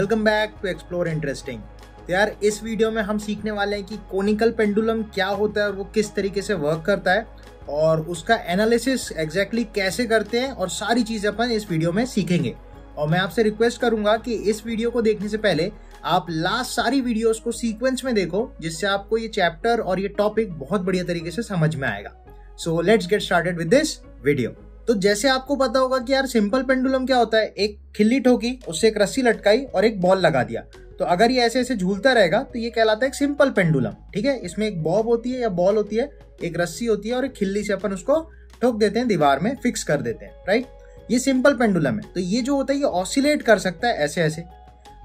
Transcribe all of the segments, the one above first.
welcome back to explore interesting तो यार इस वीडियो में हम सीखने वाले हैं कि कोनिकल पेंडुलम क्या होता है और वो किस तरीके से वर्क करता है और उसका एनालिसिस एग्जैक्टली exactly कैसे करते हैं और सारी चीज़ अपन इस वीडियो में सीखेंगे और मैं आपसे रिक्वेस्ट करूंगा कि इस वीडियो को देखने से पहले आप लास्ट सारी वीडियोस को सीक्वेंस में देखो जिससे आपको ये चैप्टर और ये टॉपिक बहुत बढ़िया तरीके से समझ में आएगा so let's get started with this video तो जैसे आपको पता होगा कि यार सिंपल पेंडुलम क्या होता है एक खिल्ली ठोकी उससे एक रस्सी लटकाई और एक बॉल लगा दिया तो अगर ये ऐसे ऐसे झूलता रहेगा तो ये कहलाता है एक सिंपल पेंडुलम ठीक है इसमें एक बॉब होती है या बॉल होती है एक रस्सी होती है और एक खिल्ली से अपन उसको ठोक देते हैं दीवार में फिक्स कर देते हैं राइट ये सिंपल पेंडुलम है तो ये जो होता है ये ऑसिलेट कर सकता है ऐसे ऐसे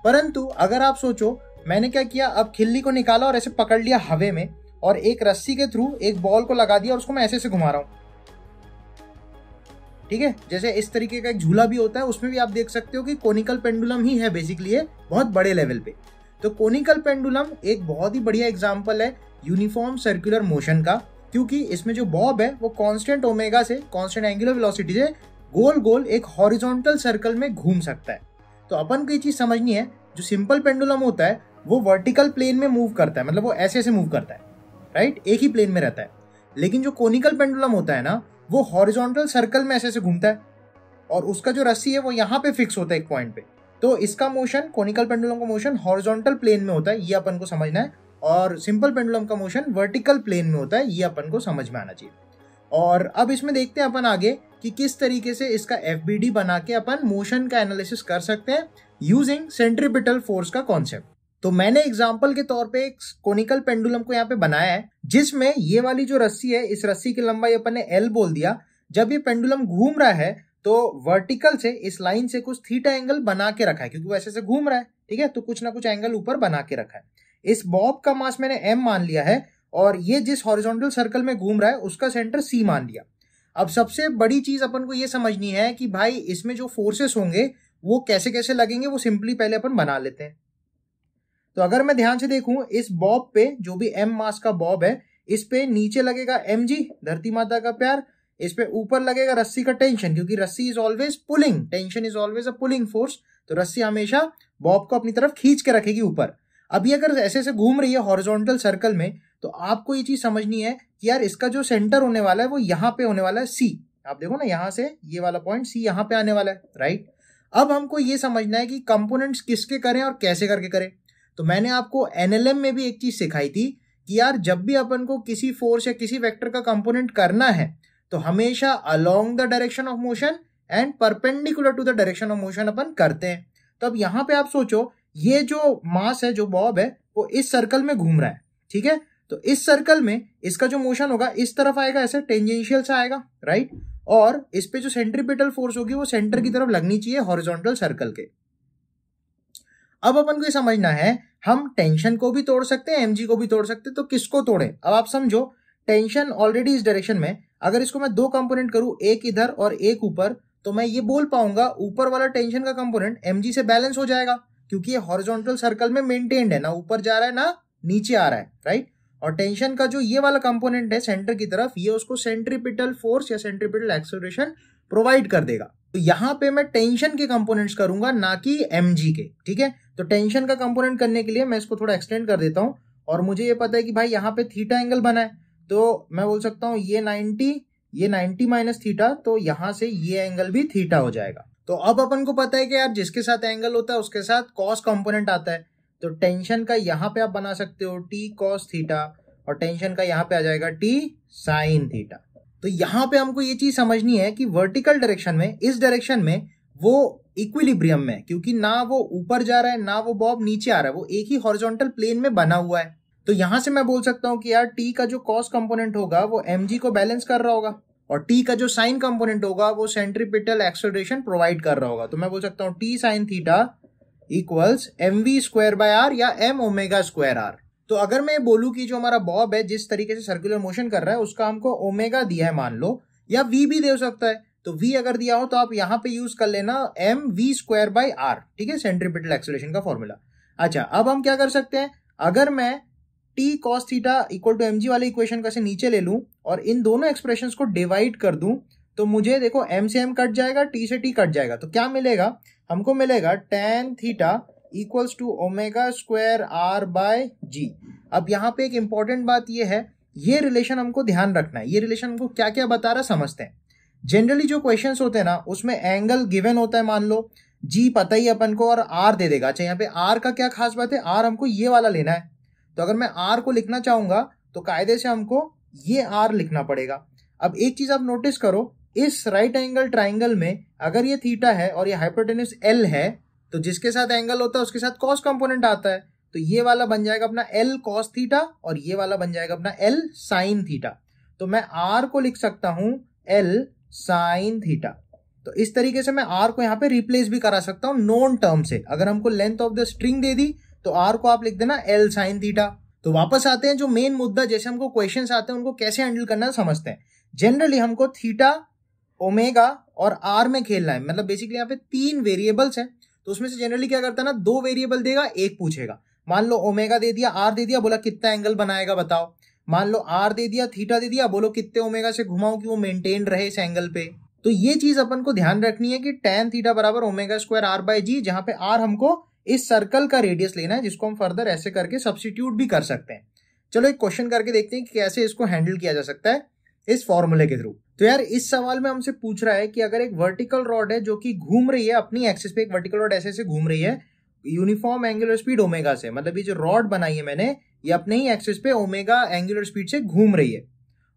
परंतु अगर आप सोचो मैंने क्या किया अब खिल्ली को निकाला और ऐसे पकड़ लिया हवे में और एक रस्सी के थ्रू एक बॉल को लगा दिया और उसको मैं ऐसे से घुमा रहा हूँ ठीक है जैसे इस तरीके का एक झूला भी होता है उसमें भी आप देख सकते हो कि कोनिकल पेंडुलम ही है बेसिकली ये बहुत बड़े लेवल पे तो कोनिकल पेंडुलम एक बहुत ही बढ़िया एग्जाम्पल है यूनिफॉर्म सर्कुलर मोशन का क्योंकि इसमें जो बॉब है वो कॉन्स्टेंट ओमेगा से कॉन्स्टेंट एंगुलर वेलोसिटी से गोल गोल एक हॉरिजॉन्टल सर्कल में घूम सकता है तो अपन को ये चीज़ समझनी है जो सिंपल पेंडुलम होता है वो वर्टिकल प्लेन में मूव करता है मतलब वो ऐसे ऐसे मूव करता है राइट एक ही प्लेन में रहता है लेकिन जो कोनिकल पेंडुलम होता है ना वो हॉरिजॉन्टल सर्कल में ऐसे ऐसे घूमता है और उसका जो रस्सी है वो यहाँ पे फिक्स होता है एक पॉइंट पे तो इसका मोशन कोनिकल पेंडुलम का मोशन हॉरिजॉन्टल प्लेन में होता है ये अपन को समझना है और सिंपल पेंडुलम का मोशन वर्टिकल प्लेन में होता है ये अपन को समझ में आना चाहिए और अब इसमें देखते हैं अपन आगे कि किस तरीके से इसका एफ बना के अपन मोशन का एनालिसिस कर सकते हैं यूजिंग सेंट्रीपिटल फोर्स का कॉन्सेप्ट तो मैंने एग्जाम्पल के तौर पे एक कोनिकल पेंडुलम को यहाँ पे बनाया है जिसमें ये वाली जो रस्सी है इस रस्सी की लंबाई अपन ने एल बोल दिया जब ये पेंडुलम घूम रहा है तो वर्टिकल से इस लाइन से कुछ थीटा एंगल बना के रखा है क्योंकि वो ऐसे से घूम रहा है ठीक है तो कुछ ना कुछ एंगल ऊपर बना के रखा है इस बॉब का मास मैंने एम मान लिया है और ये जिस हॉरिजोंटल सर्कल में घूम रहा है उसका सेंटर सी मान लिया अब सबसे बड़ी चीज अपन को ये समझनी है कि भाई इसमें जो फोर्सेस होंगे वो कैसे कैसे लगेंगे वो सिंपली पहले अपन बना लेते हैं तो अगर मैं ध्यान से देखूं इस बॉब पे जो भी एम मास का बॉब है इस पे नीचे लगेगा एम जी धरती माता का प्यार इस पे ऊपर लगेगा रस्सी का टेंशन क्योंकि रस्सी is always pulling tension is always a pulling force तो रस्सी हमेशा बॉब को अपनी तरफ खींच के रखेगी ऊपर अभी अगर ऐसे ऐसे घूम रही है हॉरिजॉन्टल सर्कल में तो आपको ये चीज समझनी है कि यार इसका जो सेंटर होने वाला है वो यहाँ पे होने वाला है सी आप देखो ना यहाँ से ये वाला पॉइंट सी यहाँ पे आने वाला है राइट अब हमको ये समझना है कि कंपोनेंट्स किसके करें और कैसे करके करें तो मैंने आपको एनएलएम में भी एक चीज सिखाई थी कि यार जब भी अपन को किसी फोर्स या किसी वेक्टर का कंपोनेंट करना है तो हमेशा along the direction of motion and perpendicular to the direction of motion अपन करते हैं तो अब यहाँ पे आप सोचो ये जो मास है जो बॉब है वो इस सर्कल में घूम रहा है ठीक है तो इस सर्कल में इसका जो मोशन होगा इस तरफ आएगा ऐसे टेंजेंशियल से आएगा राइट और इस पे जो सेंट्रीपिटल फोर्स होगी वो सेंटर की तरफ लगनी चाहिए हॉरिजॉन्टल सर्कल के अब अपन को समझना है हम टेंशन को भी तोड़ सकते हैं एमजी को भी तोड़ सकते हैं तो किसको तोड़े अब आप समझो टेंशन ऑलरेडी इस डायरेक्शन में अगर इसको मैं दो कंपोनेंट करूं एक इधर और एक ऊपर तो मैं ये बोल पाऊंगा ऊपर वाला टेंशन का कंपोनेंट एम से बैलेंस हो जाएगा क्योंकि ये हॉरिजॉन्टल सर्कल में मेंटेन्ड है ना ऊपर जा रहा है ना नीचे आ रहा है राइट और टेंशन का जो ये वाला कंपोनेंट है सेंटर की तरफ ये उसको सेंट्रीपिटल फोर्स या सेंट्रीपिटल एक्सोरेशन प्रोवाइड कर देगा तो यहां पे मैं टेंशन के कंपोनेंट्स करूंगा ना कि एम के ठीक है तो टेंशन का कंपोनेंट करने के लिए मैं इसको थोड़ा एक्सटेंड कर देता हूं और मुझे ये पता है कि भाई यहां पे थीटा एंगल बना है तो मैं बोल सकता हूँ ये 90 ये 90 माइनस थीटा तो यहां से ये एंगल भी थीटा हो जाएगा तो अब अपन को पता है कि यार जिसके साथ एंगल होता है उसके साथ कॉस कॉम्पोनेंट आता है तो टेंशन का यहां पर आप बना सकते हो टी कॉस थीटा और टेंशन का यहां पर आ जाएगा टी साइन थीटा तो यहां पे हमको ये चीज समझनी है कि वर्टिकल डायरेक्शन में इस डायरेक्शन में वो इक्विलिब्रियम में क्योंकि ना वो ऊपर जा रहा है ना वो बॉब नीचे आ रहा है वो एक ही हॉरिजॉन्टल प्लेन में बना हुआ है तो यहां से मैं बोल सकता हूं कि यार टी का जो कॉस कंपोनेंट होगा वो एम को बैलेंस कर रहा होगा और टी का जो साइन कंपोनेंट होगा वो सेंट्रीपिटल एक्सोडेशन प्रोवाइड कर रहा होगा तो मैं बोल सकता हूँ T sine theta equals M V square by R या एम ओमेगा स्क्वायर आर तो अगर मैं बोलूँ कि जो हमारा बॉब है जिस तरीके से सर्कुलर मोशन कर रहा है उसका हमको ओमेगा दिया है मान लो या वी भी दे सकता है तो वी अगर दिया हो तो आप यहाँ पे यूज कर लेना M V square by R ठीक है सेंट्रीपिटल एक्सलेशन का फॉर्मूला अच्छा अब हम क्या कर सकते हैं अगर मैं T cos theta equal to M G वाले इक्वेशन का से नीचे ले लूँ और इन दोनों एक्सप्रेशन को डिवाइड कर दूँ तो मुझे देखो एम से एम कट जाएगा टी से टी कट जाएगा तो क्या मिलेगा हमको मिलेगा tan theta equals to omega square R by G अब यहाँ पे एक इंपॉर्टेंट बात ये है ये रिलेशन हमको ध्यान रखना है ये रिलेशन हमको क्या क्या बता रहा समझते हैं जनरली जो क्वेश्चन होते हैं ना उसमें एंगल गिवन होता है मान लो जी पता ही अपन को और आर दे देगा अच्छा यहाँ पे आर का क्या खास बात है आर हमको ये वाला लेना है तो अगर मैं आर को लिखना चाहूंगा तो कायदे से हमको ये आर लिखना पड़ेगा अब एक चीज आप नोटिस करो इस राइट एंगल ट्राइंगल में अगर ये थीटा है और ये हाइपोटेनिस एल है तो जिसके साथ एंगल होता है उसके साथ कॉस कंपोनेंट आता है तो ये वाला बन जाएगा अपना एल कॉस थीटा और ये वाला बन जाएगा अपना एल साइन थीटा तो मैं आर को लिख सकता हूं एल साइन थीटा तो इस तरीके से मैं आर को यहां पे रिप्लेस भी करा सकता हूं नॉन टर्म से अगर हमको लेंथ ऑफ द स्ट्रिंग दे दी तो आर को आप लिख देना एल साइन थीटा तो वापस आते हैं जो मेन मुद्दा जैसे हमको क्वेश्चन आते हैं उनको कैसे हैंडल करना समझते हैं जनरली हमको थीटा ओमेगा और आर में खेलना है मतलब बेसिकली यहाँ पे तीन वेरिएबल्स हैं तो उसमें से जनरली क्या करता है ना दो वेरिएबल देगा एक पूछेगा मान लो ओमेगा दे दिया आर दे दिया बोला कितना एंगल बनाएगा बताओ मान लो आर दे दिया थीटा दे दिया बोलो कितने ओमेगा से घुमाओ कि वो मेंटेन रहे इस एंगल पे तो ये चीज अपन को ध्यान रखनी है कि टेन थीटा बराबर omega square R by G जहां पे आर हमको इस सर्कल का रेडियस लेना है जिसको हम फर्दर ऐसे करके सब्सटीट्यूट भी कर सकते हैं चलो एक क्वेश्चन करके देखते हैं कि कैसे इसको हैंडल किया जा सकता है इस फॉर्मूले के थ्रू तो यार इस सवाल में हमसे पूछ रहा है कि अगर एक वर्टिकल रॉड है जो कि घूम रही है अपनी एक्सिस पे एक वर्टिकल रॉड ऐसे ऐसे घूम रही है यूनिफॉर्म एंगुलर स्पीड ओमेगा से मतलब ये जो रॉड बनाई है मैंने ये अपने ही एक्सिस पे ओमेगा एंगुलर स्पीड से घूम रही है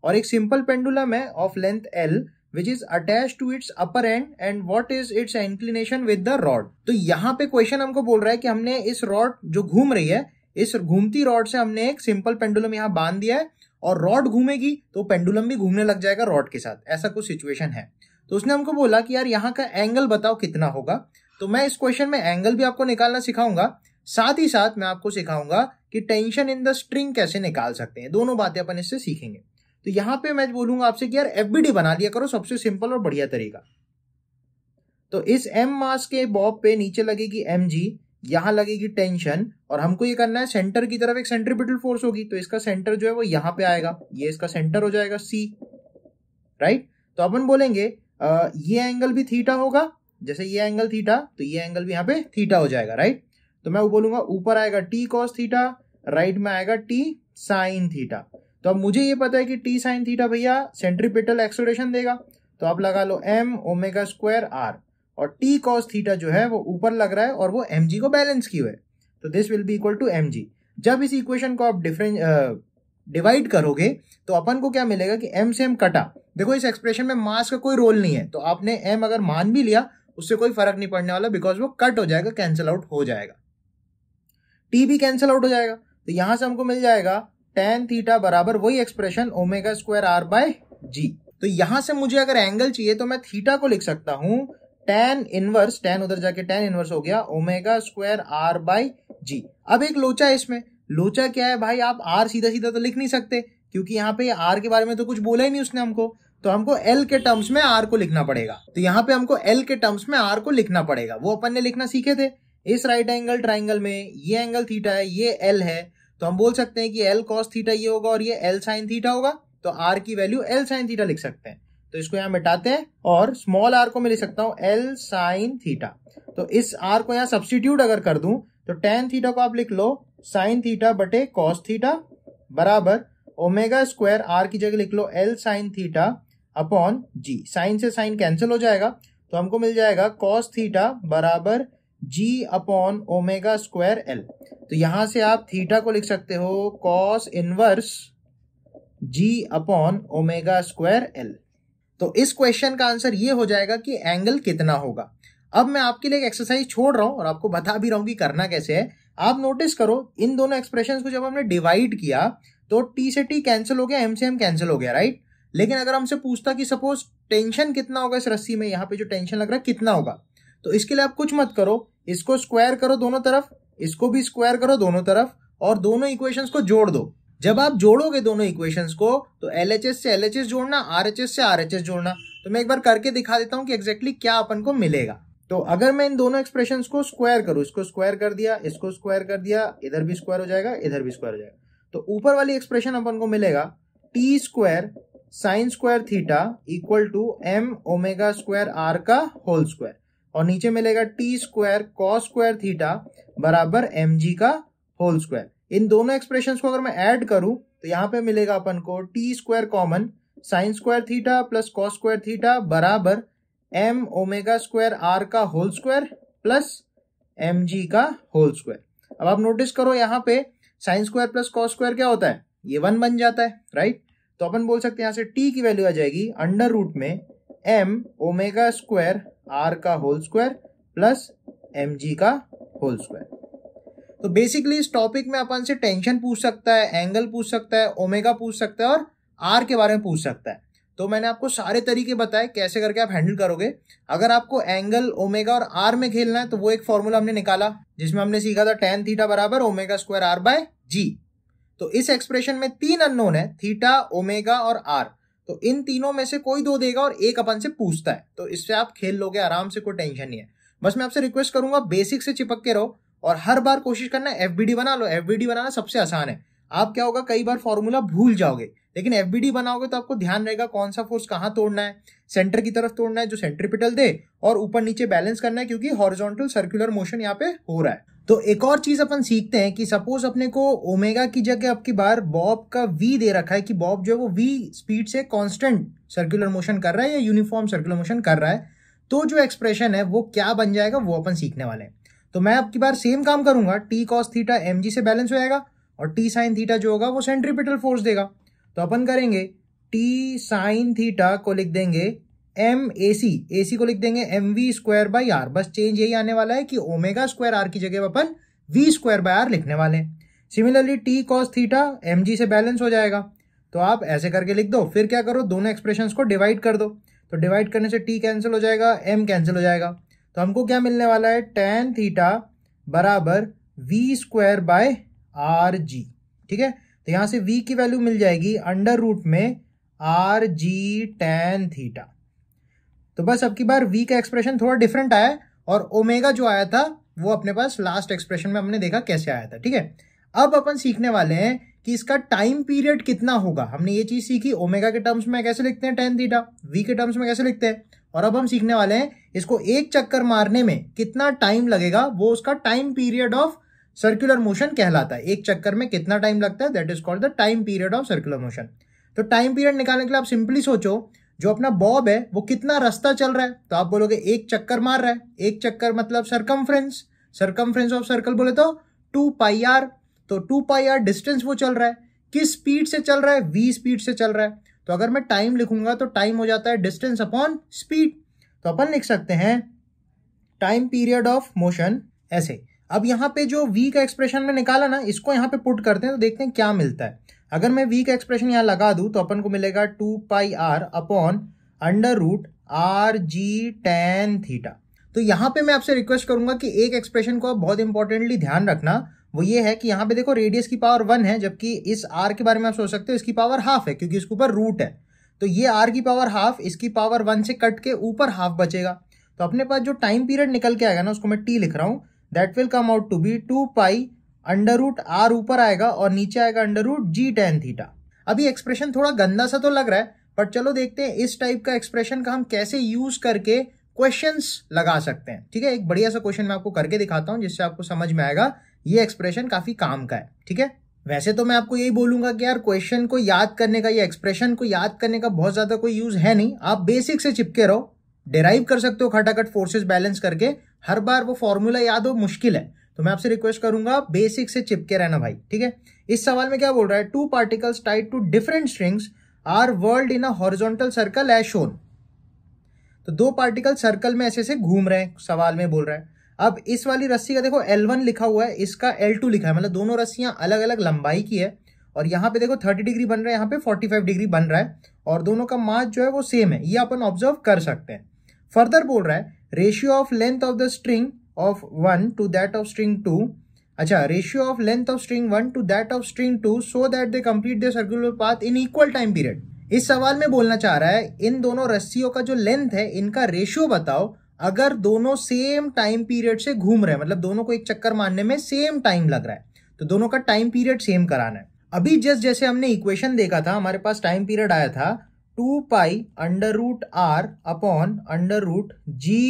और एक सिंपल पेंडुलम है of length L which is attach to its upper end and what is its inclination with the rod तो यहाँ पे क्वेश्चन हमको बोल रहा है कि हमने इस रॉड जो घूम रही है इस घूमती रॉड से हमने एक सिंपल पेंडुलम यहाँ बांध दिया है और रॉड घूमेगी तो पेंडुलम भी घूमने लग जाएगा रॉड के साथ ऐसा कुछ सिचुएशन है तो उसने हमको बोला कि यार यहाँ का एंगल बताओ कितना होगा तो मैं इस क्वेश्चन में एंगल भी आपको निकालना सिखाऊंगा साथ ही साथ मैं आपको सिखाऊंगा कि टेंशन इन द स्ट्रिंग कैसे निकाल सकते हैं दोनों बातें अपन इससे सीखेंगे तो यहाँ पे मैं बोलूंगा आपसे कि यार एफ बना लिया करो सबसे सिंपल और बढ़िया तरीका तो इस एम मास के बॉब पे नीचे लगेगी एम जी यहां लगेगी टेंशन और हमको ये करना है सेंटर की तरफ एक सेंट्रीपिटल फोर्स होगी तो इसका सेंटर जो है वो यहां पे आएगा ये इसका सेंटर हो जाएगा सी राइट तो अपन बोलेंगे आ, ये एंगल भी थीटा होगा जैसे ये एंगल थीटा तो ये एंगल भी यहाँ पे थीटा हो जाएगा राइट तो मैं वो बोलूंगा ऊपर आएगा टी कॉस थीटा राइट में आएगा टी साइन थीटा तो अब मुझे ये पता है कि टी साइन थीटा भैया सेंट्रीपिटल एक्सोलेशन देगा तो आप लगा लो एम ओमेगा स्क्वायर आर और टी कॉस थीटा जो है वो ऊपर लग रहा है और वो एम जी को बैलेंस की हुए तो this will be equal to M G जब इस इक्वेशन को आप डिफरेंट डिवाइड करोगे तो अपन को क्या मिलेगा कि एम से एम कटा देखो इस एक्सप्रेशन में मास का कोई रोल नहीं है तो आपने एम अगर मान भी लिया उससे कोई फर्क नहीं पड़ने वाला बिकॉज वो कट हो जाएगा कैंसिल आउट हो जाएगा टी भी कैंसिल आउट हो जाएगा तो यहां से हमको मिल जाएगा टेन थीटा बराबर वही expression omega square R by G तो यहां से मुझे अगर एंगल चाहिए तो मैं थीटा को लिख सकता हूं टेन इनवर्स टेन उधर जाके टेन इनवर्स हो गया omega square R by G अब एक लोचा है इसमें लोचा क्या है भाई आप आर सीधा सीधा तो लिख नहीं सकते क्योंकि यहाँ पे आर के बारे में तो कुछ बोला ही नहीं उसने हमको तो हमको एल के टर्म्स में आर को लिखना पड़ेगा तो यहाँ पे हमको एल के टर्म्स में आर को लिखना पड़ेगा वो अपन ने लिखना सीखे थे इस राइट एंगल ट्राइंगल में ये एंगल थीटा है ये एल है तो हम बोल सकते हैं कि एल कॉस थीटा ये होगा और ये एल साइन थीटा होगा तो आर की वैल्यू एल साइन थीटा लिख सकते हैं तो इसको यहाँ मिटाते हैं और स्मॉल आर को मैं ले सकता हूँ एल साइन थीटा तो इस आर को यहाँ सब्सिट्यूट अगर कर दूं तो टेन थीटा को आप लिख लो साइन थीटा बटे कॉस थीटा बराबर ओमेगा स्क्वायर आर की जगह लिख लो L sine theta upon G sine से साइन कैंसिल हो जाएगा तो हमको मिल जाएगा कॉस थीटा बराबर G upon omega square L तो यहां से आप थीटा को लिख सकते हो cos inverse G upon omega square L तो इस क्वेश्चन का आंसर ये हो जाएगा कि एंगल कितना होगा अब मैं आपके लिए एक एक्सरसाइज छोड़ रहा हूँ और आपको बता भी रहा हूँ कि करना कैसे है आप नोटिस करो इन दोनों एक्सप्रेशन को जब हमने डिवाइड किया तो टी से टी कैंसिल हो गया एम से एम कैंसिल हो गया राइट लेकिन अगर हमसे पूछता कि सपोज टेंशन कितना होगा इस रस्सी में यहाँ पे जो टेंशन लग रहा है कितना होगा तो इसके लिए आप कुछ मत करो इसको स्क्वायर करो दोनों तरफ इसको भी स्क्वायर करो दोनों तरफ और दोनों इक्वेशंस को जोड़ दो जब आप जोड़ोगे दोनों इक्वेशंस को तो एल से एल जोड़ना आर से आर जोड़ना तो मैं एक बार करके दिखा देता हूँ कि एक्जैक्टली exactly क्या अपन को मिलेगा तो अगर मैं इन दोनों एक्सप्रेशन को स्क्वायर करूँ इसको स्क्वायर कर दिया इसको स्क्वायर कर दिया इधर भी स्क्वायर हो जाएगा इधर भी स्क्वायर हो जाएगा तो ऊपर वाली एक्सप्रेशन अपन को मिलेगा T square sine square theta equal to M omega square R का होल स्क्वायर और नीचे मिलेगा T square cos square theta बराबर एम जी का होल स्क्वायर इन दोनों एक्सप्रेशन को अगर मैं ऐड करूं तो यहां पे मिलेगा अपन को T square common sine square theta plus cos square theta बराबर एम ओमेगा स्क्वायर आर का whole square plus M G का होल स्क्वायर अब आप नोटिस करो यहाँ पे sine square plus cos square क्या होता है ये वन बन जाता है राइट तो अपन बोल सकते हैं यहां से टी की वैल्यू आ जाएगी अंडर रूट में एम ओमेगा स्क्वायर आर का whole square plus M G का होल स्क्वायर तो बेसिकली इस टॉपिक में अपन से टेंशन पूछ सकता है एंगल पूछ सकता है ओमेगा पूछ सकता है और आर के बारे में पूछ सकता है तो मैंने आपको सारे तरीके बताए कैसे करके आप हैंडल करोगे अगर आपको एंगल ओमेगा और आर में खेलना है तो वो एक फॉर्मूला हमने निकाला जिसमें हमने सीखा था टेन थीटा बराबर omega square R by G तो इस एक्सप्रेशन में तीन अननोन है थीटा ओमेगा और आर तो इन तीनों में से कोई दो देगा और एक अपन से पूछता है तो इससे आप खेल लोगे आराम से कोई टेंशन नहीं है बस मैं आपसे रिक्वेस्ट करूंगा बेसिक से चिपक के रहो और हर बार कोशिश करना एफ बना लो एफ बनाना सबसे आसान है आप क्या होगा कई बार फॉर्मूला भूल जाओगे लेकिन एफ बनाओगे तो आपको ध्यान रहेगा कौन सा फोर्स कहाँ तोड़ना है सेंटर की तरफ तोड़ना है जो सेंट्रीपिटल दे और ऊपर नीचे बैलेंस करना है क्योंकि हॉरिजॉन्टल सर्कुलर मोशन यहाँ पे हो रहा है तो एक और चीज अपन सीखते हैं कि सपोज अपने को ओमेगा की जगह आपकी बार बॉब का वी दे रखा है कि बॉब जो है वो वी स्पीड से कॉन्स्टेंट सर्कुलर मोशन कर रहा है या यूनिफॉर्म सर्कुलर मोशन कर रहा है तो जो एक्सप्रेशन है वो क्या बन जाएगा वो अपन सीखने वाले हैं तो मैं आपकी बार सेम काम करूंगा T cos theta M G से बैलेंस हो जाएगा और टी साइन थीटा जो होगा वो सेंट्रीपिटल फोर्स देगा तो अपन करेंगे टी साइन थीटा को लिख देंगे एम ए सी ए सी को लिख देंगे M V square by R बस चेंज यही आने वाला है कि ओमेगा स्क्वायर आर की जगह अपन वी स्क्वायर बाय आर लिखने वाले हैं similarly T cos theta M G से बैलेंस हो जाएगा तो आप ऐसे करके लिख दो फिर क्या करो दोनों एक्सप्रेशन को डिवाइड कर दो तो डिवाइड करने से टी कैंसिल हो जाएगा एम कैंसिल हो जाएगा तो हमको क्या मिलने वाला है टेन थीटा बराबर V square by R G ठीक है तो यहां से वी की वैल्यू मिल जाएगी अंडर रूट में आर जी टेन थीटा तो बस अब की बार वी का एक्सप्रेशन थोड़ा डिफरेंट आया और ओमेगा जो आया था वो अपने पास लास्ट एक्सप्रेशन में हमने देखा कैसे आया था ठीक है अब अपन सीखने वाले हैं कि इसका टाइम पीरियड कितना होगा हमने ये चीज सीखी ओमेगा के टर्म्स में कैसे लिखते हैं टेन थीटा वी के टर्म्स में कैसे लिखते हैं और अब हम सीखने वाले हैं इसको एक चक्कर मारने में कितना टाइम लगेगा वो उसका time period of circular motion कहलाता है एक चक्कर में कितना टाइम लगता है that is called the time period of circular motion तो टाइम पीरियड निकालने के लिए आप सिंपली सोचो जो अपना बॉब है वो कितना रास्ता चल रहा है तो आप बोलोगे एक चक्कर मार रहा है एक चक्कर मतलब सरकमफ्रेंस सरकमफ्रेंस ऑफ सर्कल बोले तो टू पाई आर तो टू पाई आर डिस्टेंस वो चल रहा है किस स्पीड से चल रहा है वी स्पीड से चल रहा है तो अगर मैं टाइम लिखूंगा तो टाइम हो जाता है डिस्टेंस अपॉन स्पीड तो अपन लिख सकते हैं टाइम पीरियड ऑफ मोशन ऐसे अब यहाँ पे जो वी का एक्सप्रेशन में निकाला ना इसको यहाँ पे पुट करते हैं तो देखते हैं क्या मिलता है अगर मैं वी का एक्सप्रेशन यहाँ लगा दूँ तो अपन को मिलेगा two pi R upon under root R G tan theta तो यहाँ पे मैं आपसे रिक्वेस्ट करूंगा कि एक एक्सप्रेशन को आप बहुत इंपॉर्टेंटली ध्यान रखना वो ये है कि यहाँ पे देखो रेडियस की पावर वन है जबकि इस आर के बारे में आप सोच सकते हो इसकी पावर हाफ है क्योंकि इसके ऊपर रूट है तो ये आर की पावर हाफ इसकी पावर वन से कट के ऊपर हाफ बचेगा तो अपने पास जो टाइम पीरियड निकल के आएगा ना उसको मैं टी लिख रहा हूँ that will come out to be two pi under root R ऊपर आएगा और नीचे आएगा under root G tan theta अभी एक्सप्रेशन थोड़ा गंदा सा तो लग रहा है बट चलो देखते हैं इस टाइप का एक्सप्रेशन का हम कैसे यूज करके क्वेश्चंस लगा सकते हैं ठीक है एक बढ़िया सा क्वेश्चन मैं आपको करके दिखाता हूं जिससे आपको समझ में आएगा ये एक्सप्रेशन काफ़ी काम का है ठीक है वैसे तो मैं आपको यही बोलूंगा कि यार क्वेश्चन को याद करने का या एक्सप्रेशन को याद करने का बहुत ज़्यादा कोई यूज़ है नहीं आप बेसिक से चिपके रहो डिराइव कर सकते हो खटाखट फोर्सेस बैलेंस करके हर बार वो फॉर्मूला याद हो मुश्किल है तो मैं आपसे रिक्वेस्ट करूंगा बेसिक से चिपके रहना भाई ठीक है इस सवाल में क्या बोल रहा है two particles tied to different strings are whirled in a horizontal circle as shown तो दो पार्टिकल सर्कल में ऐसे ऐसे घूम रहे हैं सवाल में बोल रहा है अब इस वाली रस्सी का देखो L1 लिखा हुआ है इसका L2 लिखा है मतलब दोनों रस्सियां अलग अलग लंबाई की है और यहाँ पे देखो 30 डिग्री बन रहा है यहाँ पे 45 डिग्री बन रहा है और दोनों का मास जो है वो सेम है ये अपन ऑब्जर्व कर सकते हैं फर्दर बोल रहा है ratio of length of the string of one to that of string two अच्छा ratio of length of string one to that of string two so that they complete the circular path in equal time period इस सवाल में बोलना चाह रहा है इन दोनों रस्सियों का जो लेंथ है इनका रेशियो बताओ अगर दोनों सेम टाइम पीरियड से घूम रहे हैं मतलब दोनों को एक चक्कर मारने में सेम टाइम लग रहा है तो दोनों का टाइम पीरियड सेम कराना है अभी जस्ट जैसे हमने इक्वेशन देखा था हमारे पास टाइम पीरियड आया था two pi under root R upon under root G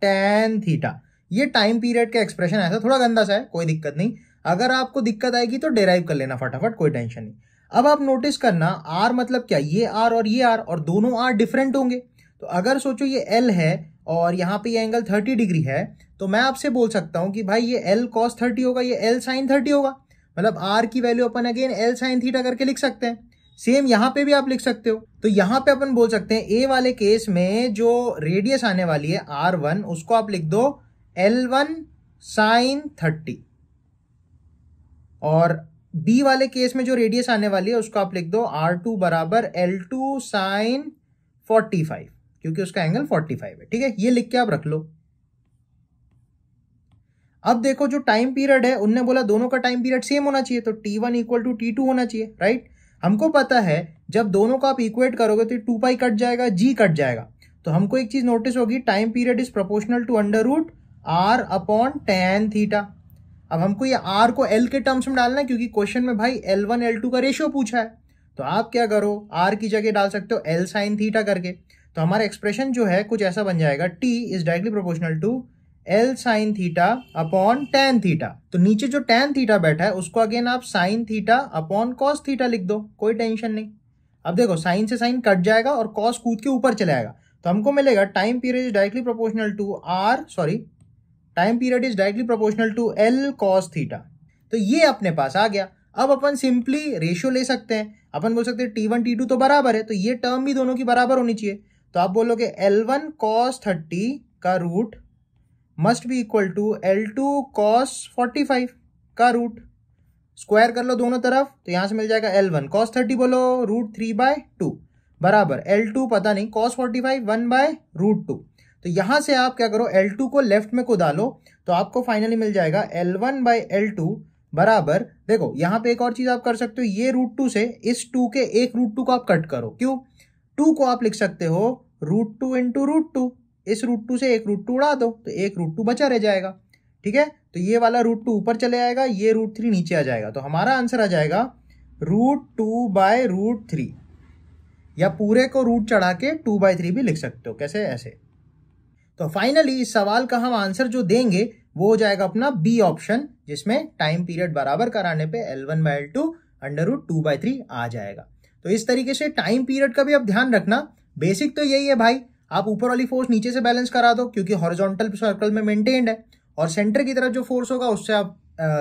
tan theta ये टाइम पीरियड का एक्सप्रेशन आया था थोड़ा गंदा सा है कोई दिक्कत नहीं अगर आपको दिक्कत आएगी तो डेराइव कर लेना फटाफट कोई टेंशन नहीं अब आप नोटिस करना आर मतलब क्या ये आर और ये आर और दोनों आर डिफरेंट होंगे तो अगर सोचो ये एल है और यहाँ पे ये एंगल थर्टी डिग्री है तो मैं आपसे बोल सकता हूँ कि भाई ये एल कॉस थर्टी होगा ये एल साइन थर्टी होगा मतलब आर की वैल्यू अपन अगेन एल साइन थीटा करके लिख सकते हैं सेम यहाँ पे भी आप लिख सकते हो तो यहाँ पे अपन बोल सकते हैं ए वाले केस में जो रेडियस आने वाली है आर वन उसको आप लिख दो एल वन साइन थर्टी और बी वाले केस में जो रेडियस आने वाली है उसको आप लिख दो आर टू बराबर L two sine forty five क्योंकि उसका एंगल 45 है ठीक है ये लिख के आप रख लो अब देखो जो टाइम पीरियड है उनने बोला दोनों का टाइम पीरियड सेम होना चाहिए तो T one equal to T two होना चाहिए राइट हमको पता है जब दोनों का आप इक्वेट करोगे तो टू पाई कट जाएगा जी कट जाएगा तो हमको एक चीज नोटिस होगी time period is proportional to under root R upon tan theta अब हमको ये आर को एल के टर्म्स में डालना है क्योंकि क्वेश्चन में भाई एल वन एल टू का रेशियो पूछा है तो आप क्या करो आर की जगह डाल सकते हो एल साइन थीटा करके तो हमारा एक्सप्रेशन जो है कुछ ऐसा बन जाएगा T is directly proportional to L sine theta upon tan theta तो नीचे जो टेन थीटा बैठा है उसको अगेन आप sine theta upon cos theta लिख दो कोई टेंशन नहीं अब देखो साइन से साइन कट जाएगा और कॉस कूद के ऊपर चले जाएगा तो हमको मिलेगा time period is directly proportional to R sorry time period is directly proportional to L cos theta तो ये अपने पास आ गया अब अपन सिंपली रेशियो ले सकते हैं अपन बोल सकते हैं टी वन टी टू तो बराबर है तो ये टर्म भी दोनों की बराबर होनी चाहिए तो आप बोलोगे एल वन कॉस थर्टी का रूट मस्ट भी equal to L two cos forty five का रूट स्क्वायर कर लो दोनों तरफ तो यहां से मिल जाएगा एल वन कॉस थर्टी बोलो रूट थ्री बाय टू बराबर एल टू पता नहीं cos forty five one by root two तो यहां से आप क्या करो एल टू को लेफ्ट में को लो तो आपको फाइनली मिल जाएगा L one by L two बराबर देखो यहां पे एक और चीज़ आप कर सकते हो ये रूट टू से इस टू के एक रूट टू को आप कट करो क्यों टू को आप लिख सकते हो root two into root two इस रूट टू से एक रूट टू उड़ा दो तो एक रूट टू बचा रह जाएगा ठीक है तो ये वाला रूट टू ऊपर चले आएगा ये रूट थ्री नीचे आ जाएगा तो हमारा आंसर आ जाएगा root two by root three या पूरे को रूट चढ़ा के टू बाय थ्री भी लिख सकते हो कैसे ऐसे तो फाइनली इस सवाल का हम आंसर जो देंगे वो हो जाएगा अपना बी ऑप्शन जिसमें टाइम पीरियड बराबर कराने पर L one by L two under root two by three आ जाएगा तो इस तरीके से टाइम पीरियड का भी आप ध्यान रखना बेसिक तो यही है भाई आप ऊपर वाली फोर्स नीचे से बैलेंस करा दो क्योंकि हॉरिजॉन्टल सर्कल में मेंटेन्ड है और सेंटर की तरफ जो फोर्स होगा उससे आप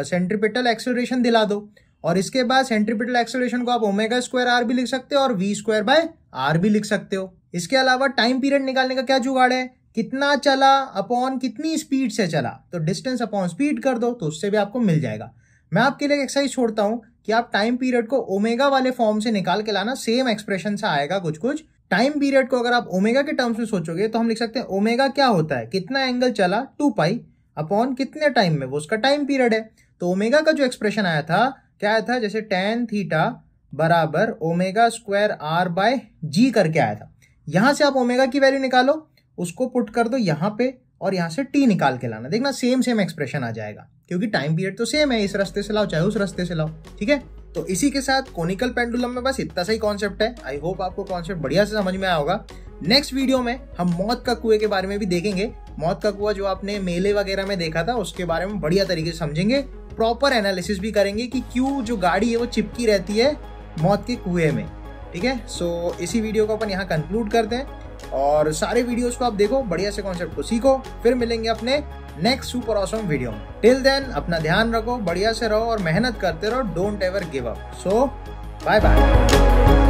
सेंट्रीपिटल एक्सेलरेशन दिला दो और इसके बाद सेंट्रीपिटल एक्सेलरेशन को आप ओमेगा स्क्वायर आर भी लिख सकते हो और वी स्क्वायर बाय आर भी लिख सकते हो इसके अलावा टाइम पीरियड निकालने का क्या जुगाड़ है कितना चला अपॉन कितनी स्पीड से चला तो डिस्टेंस अपॉन स्पीड कर दो तो उससे भी आपको मिल जाएगा मैं आपके लिए एक्सरसाइज छोड़ता हूँ कि आप टाइम पीरियड को ओमेगा वाले फॉर्म से निकाल के लाना सेम एक्सप्रेशन से आएगा कुछ कुछ टाइम पीरियड को अगर आप ओमेगा के टर्म्स में सोचोगे तो हम लिख सकते हैं ओमेगा क्या होता है कितना एंगल चला टू पाई अपॉन कितने टाइम में वो उसका टाइम पीरियड है तो ओमेगा का जो एक्सप्रेशन आया था क्या आया था जैसे टेन थीटा बराबर omega square R by G करके आया था यहां से आप ओमेगा की वैल्यू निकालो उसको पुट कर दो यहां पे और यहां से टी निकाल के लाना देखना सेम सेम एक्सप्रेशन आ जाएगा क्योंकि टाइम पीरियड तो सेम है इस रास्ते से लाओ चाहे उस रास्ते से लाओ ठीक है तो इसी के साथ कोनिकल पेंडुलम में बस इतना सा ही कॉन्सेप्ट है आई होप आपको कॉन्सेप्ट बढ़िया से समझ में आया होगा नेक्स्ट वीडियो में हम मौत का कुएं के बारे में भी देखेंगे मौत का कुआ जो आपने मेले वगैरह में देखा था उसके बारे में बढ़िया तरीके से समझेंगे प्रॉपर एनालिसिस भी करेंगे कि क्यों जो गाड़ी है वो चिपकी रहती है मौत के कुएं में ठीक है सो so, इसी वीडियो को अपन यहाँ कंक्लूड करते हैं और सारे वीडियोस को आप देखो बढ़िया से कॉन्सेप्ट को सीखो फिर मिलेंगे अपने नेक्स्ट सुपर ऑसम वीडियो में टिल देन अपना ध्यान रखो बढ़िया से रहो और मेहनत करते रहो don't ever give up so bye bye